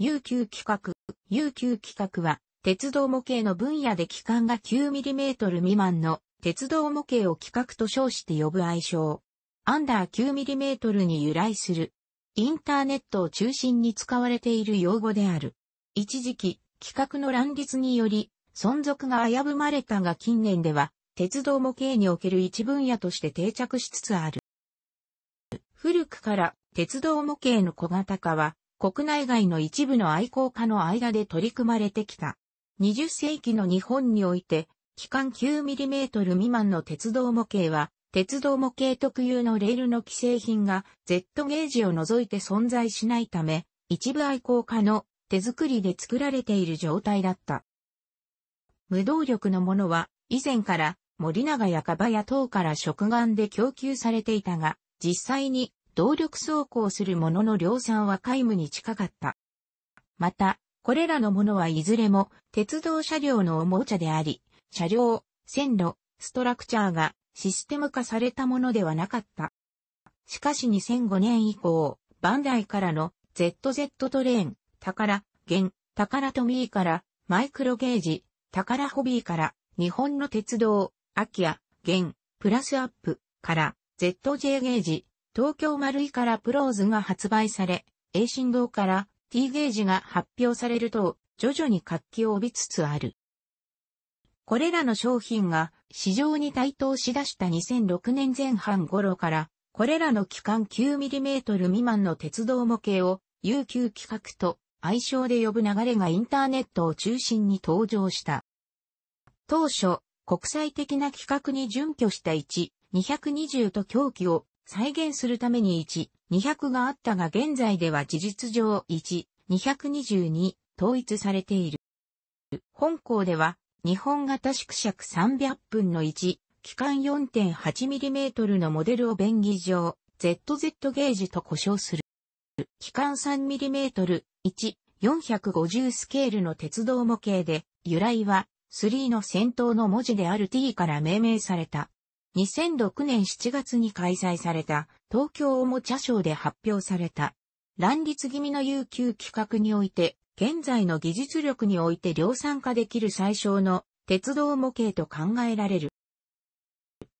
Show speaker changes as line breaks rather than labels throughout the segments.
UQ 規格。UQ 規格は、鉄道模型の分野で機関が 9mm 未満の鉄道模型を規格と称して呼ぶ愛称。アンダー 9mm に由来する。インターネットを中心に使われている用語である。一時期、規格の乱立により、存続が危ぶまれたが近年では、鉄道模型における一分野として定着しつつある。古くから鉄道模型の小型化は国内外の一部の愛好家の間で取り組まれてきた。20世紀の日本において、機関 9mm 未満の鉄道模型は、鉄道模型特有のレールの既製品が Z ゲージを除いて存在しないため、一部愛好家の手作りで作られている状態だった。無動力のものは以前から森永やカバや等から食玩で供給されていたが、実際に動力走行するものの量産は皆無に近かった。また、これらのものはいずれも鉄道車両のおもちゃであり、車両、線路、ストラクチャーがシステム化されたものではなかった。しかし2005年以降、バンダイからの ZZ トレーン、宝、源、宝トミーから、マイクロゲージ、タカラホビーから、日本の鉄道、アキア、源、プラスアップから、ZJ ゲージ、東京丸井からプローズが発売され、A 振動から T ゲージが発表されると、徐々に活気を帯びつつある。これらの商品が市場に台頭しだした2006年前半頃から、これらの機関 9mm 未満の鉄道模型を UQ 規格と愛称で呼ぶ流れがインターネットを中心に登場した。当初、国際的な規格に準拠した1、220と狂気を再現するために1、200があったが現在では事実上1、2 2 2統一されている。本校では、日本型縮尺300分の1、機関 4.8mm のモデルを便宜上、ZZ ゲージと呼称する。機関 3mm、1、450スケールの鉄道模型で、由来は、3の先頭の文字である T から命名された。2006年7月に開催された東京おもちゃショーで発表された。乱立気味の有給企画において、現在の技術力において量産化できる最小の鉄道模型と考えられる。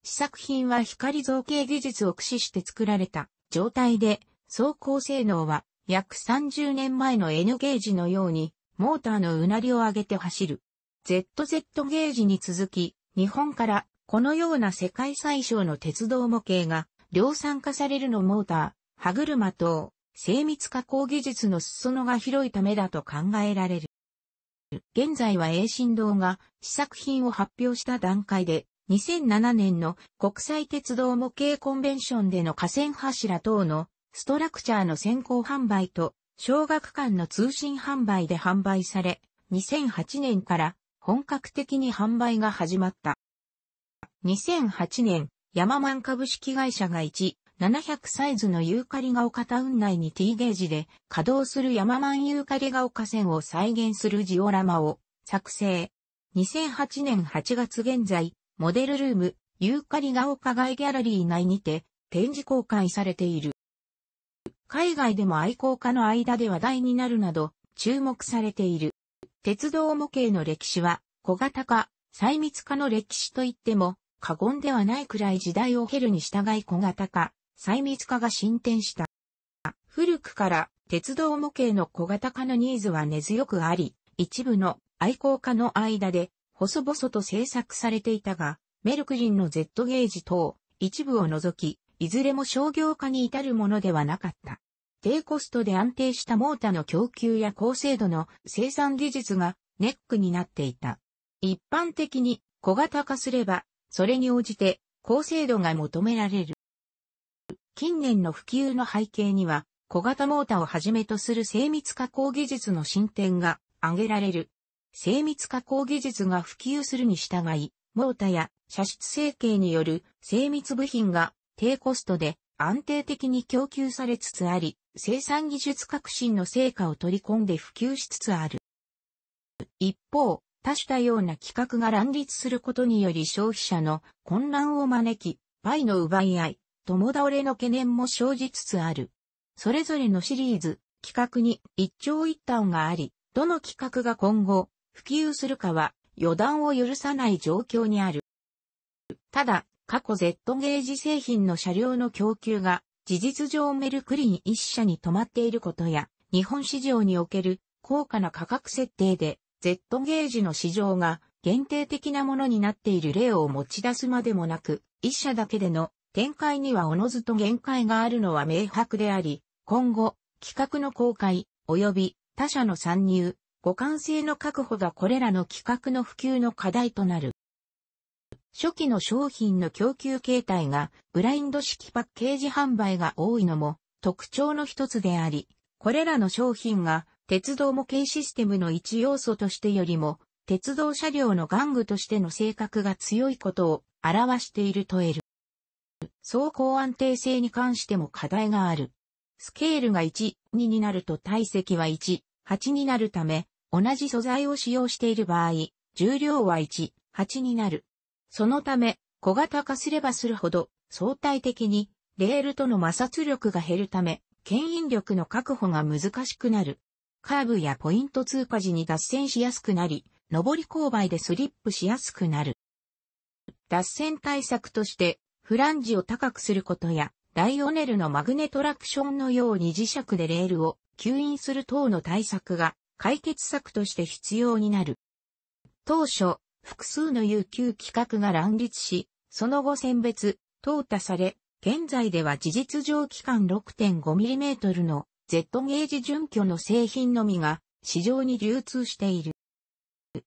試作品は光造形技術を駆使して作られた状態で、走行性能は約30年前の N ゲージのように、モーターのうなりを上げて走る。ZZ ゲージに続き、日本からこのような世界最小の鉄道模型が量産化されるのモーター、歯車等、精密加工技術の裾野が広いためだと考えられる。現在は栄振動が試作品を発表した段階で、2007年の国際鉄道模型コンベンションでの河川柱等のストラクチャーの先行販売と小学館の通信販売で販売され、2008年から本格的に販売が始まった。2008年、ヤママン株式会社が1、700サイズのユーカリが丘タウン内に T ゲージで稼働するヤママンユーカリが丘線を再現するジオラマを作成。2008年8月現在、モデルルーム、ユーカリが丘外ギャラリー内にて展示公開されている。海外でも愛好家の間で話題になるなど注目されている。鉄道模型の歴史は小型化、細密化の歴史といっても過言ではないくらい時代を経るに従い小型化、細密化が進展した。古くから鉄道模型の小型化のニーズは根強くあり、一部の愛好家の間で細々と制作されていたが、メルクリンの Z ゲージ等、一部を除き、いずれも商業化に至るものではなかった。低コストで安定したモータの供給や高精度の生産技術がネックになっていた。一般的に小型化すればそれに応じて高精度が求められる。近年の普及の背景には、小型モータをはじめとする精密加工技術の進展が挙げられる。精密加工技術が普及するに従い、モータや射出成形による精密部品が低コストで安定的に供給されつつあり、生産技術革新の成果を取り込んで普及しつつある。一方、多種多様な規格が乱立することにより消費者の混乱を招き、パイの奪い合い、共倒れの懸念も生じつつある。それぞれのシリーズ、企画に一長一短があり、どの企画が今後普及するかは予断を許さない状況にある。ただ、過去 Z ゲージ製品の車両の供給が事実上メルクリン一社に止まっていることや、日本市場における高価な価格設定で Z ゲージの市場が限定的なものになっている例を持ち出すまでもなく、一社だけでの展開にはおのずと限界があるのは明白であり、今後、企画の公開、及び他社の参入、互換性の確保がこれらの企画の普及の課題となる。初期の商品の供給形態がブラインド式パッケージ販売が多いのも特徴の一つであり、これらの商品が鉄道模型システムの一要素としてよりも、鉄道車両の玩具としての性格が強いことを表していると得る。走行安定性に関しても課題がある。スケールが1、2になると体積は1、8になるため、同じ素材を使用している場合、重量は1、8になる。そのため、小型化すればするほど、相対的に、レールとの摩擦力が減るため、牽引力の確保が難しくなる。カーブやポイント通過時に脱線しやすくなり、上り勾配でスリップしやすくなる。脱線対策として、フランジを高くすることや、ライオネルのマグネトラクションのように磁石でレールを吸引する等の対策が解決策として必要になる。当初、複数の有給規格が乱立し、その後選別、淘汰され、現在では事実上期間 6.5mm の Z ゲージ準拠の製品のみが市場に流通している。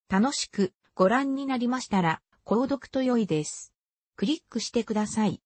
楽しくご覧になりましたら、購読と良いです。クリックしてください。